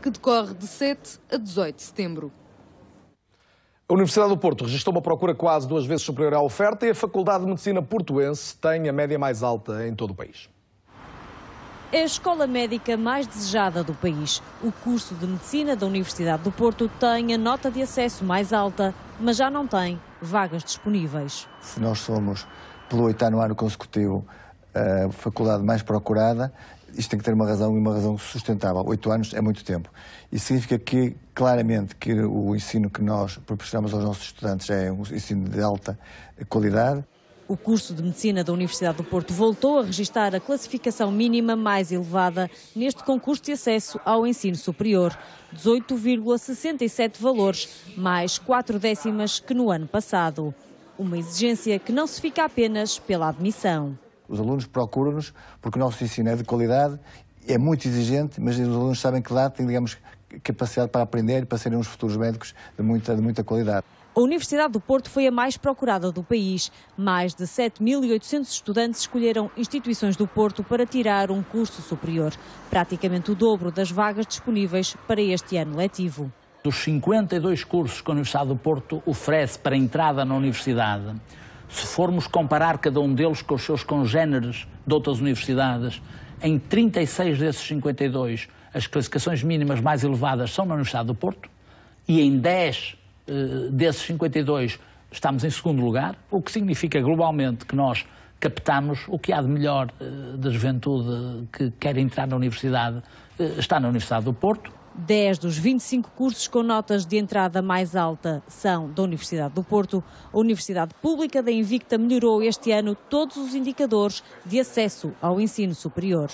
que decorre de 7 a 18 de setembro. A Universidade do Porto registrou uma procura quase duas vezes superior à oferta e a Faculdade de Medicina Portuense tem a média mais alta em todo o país. É a escola médica mais desejada do país. O curso de medicina da Universidade do Porto tem a nota de acesso mais alta, mas já não tem vagas disponíveis. Se nós somos, pelo oitavo ano consecutivo, eh, a faculdade mais procurada, isto tem que ter uma razão e uma razão sustentável. Oito anos é muito tempo. Isso significa que, claramente, que o ensino que nós proporcionamos aos nossos estudantes é um ensino de alta qualidade. O curso de Medicina da Universidade do Porto voltou a registar a classificação mínima mais elevada neste concurso de acesso ao ensino superior, 18,67 valores, mais quatro décimas que no ano passado. Uma exigência que não se fica apenas pela admissão. Os alunos procuram-nos porque o nosso ensino é de qualidade, é muito exigente, mas os alunos sabem que lá têm, digamos, capacidade para aprender e para serem uns futuros médicos de muita, de muita qualidade. A Universidade do Porto foi a mais procurada do país. Mais de 7.800 estudantes escolheram instituições do Porto para tirar um curso superior, praticamente o dobro das vagas disponíveis para este ano letivo. Dos 52 cursos que a Universidade do Porto oferece para entrada na universidade, se formos comparar cada um deles com os seus congêneres de outras universidades, em 36 desses 52, as classificações mínimas mais elevadas são na Universidade do Porto, e em 10 eh, desses 52 estamos em segundo lugar, o que significa globalmente que nós captamos o que há de melhor eh, da juventude que quer entrar na universidade, eh, está na Universidade do Porto, 10 dos 25 cursos com notas de entrada mais alta são da Universidade do Porto. A Universidade Pública da Invicta melhorou este ano todos os indicadores de acesso ao ensino superior.